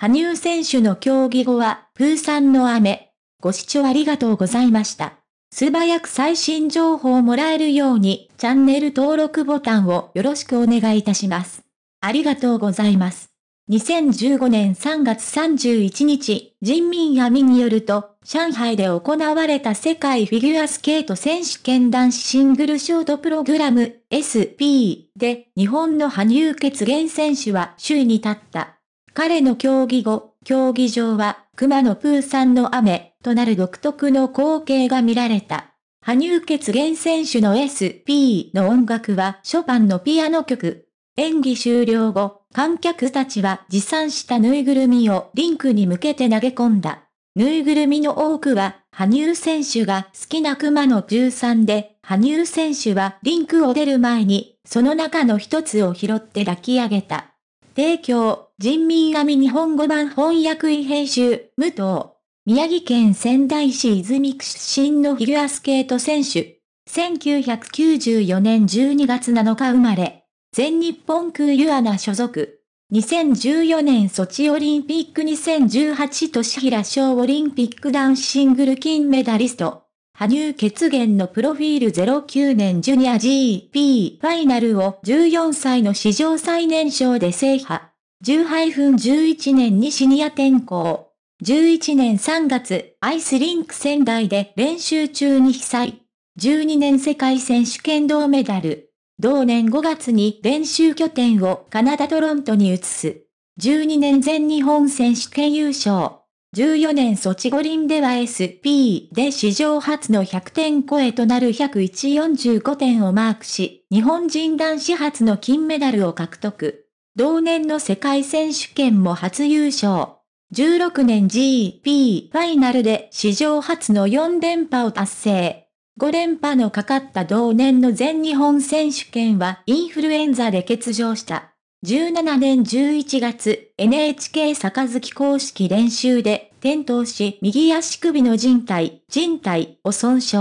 羽生選手の競技後は、プーさんの雨。ご視聴ありがとうございました。素早く最新情報をもらえるように、チャンネル登録ボタンをよろしくお願いいたします。ありがとうございます。2015年3月31日、人民闇によると、上海で行われた世界フィギュアスケート選手権男子シングルショートプログラム SP で、日本の羽生結弦選手は首位に立った。彼の競技後、競技場は、熊野プーさんの雨、となる独特の光景が見られた。羽生結弦選手の SP の音楽はショパンのピアノ曲。演技終了後、観客たちは持参したぬいぐるみをリンクに向けて投げ込んだ。ぬいぐるみの多くは、羽生選手が好きな熊野13で、羽生選手はリンクを出る前に、その中の一つを拾って抱き上げた。提供、人民網日本語版翻訳員編集、武藤。宮城県仙台市泉区出身のフィギュアスケート選手。1994年12月7日生まれ。全日本空ユアナ所属。2014年ソチオリンピック2018年平昌オリンピック男子シングル金メダリスト。羽生結弦のプロフィール09年ジュニア GP ファイナルを14歳の史上最年少で制覇。10-11年にシニア転向。11年3月、アイスリンク仙台で練習中に被災。12年世界選手権銅メダル。同年5月に練習拠点をカナダトロントに移す。12年全日本選手権優勝。14年ソチ五輪では SP で史上初の100点超えとなる10145点をマークし、日本人男子初の金メダルを獲得。同年の世界選手権も初優勝。16年 GP ファイナルで史上初の4連覇を達成。5連覇のかかった同年の全日本選手権はインフルエンザで欠場した。17年11月、NHK 杯公式練習で転倒し右足首の人体、人体を損傷。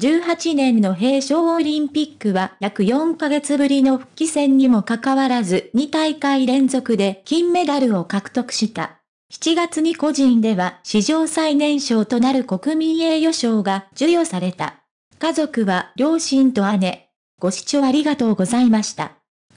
18年の平昌オリンピックは約4ヶ月ぶりの復帰戦にもかかわらず2大会連続で金メダルを獲得した。7月に個人では史上最年少となる国民栄誉賞が授与された。家族は両親と姉。ご視聴ありがとうございました。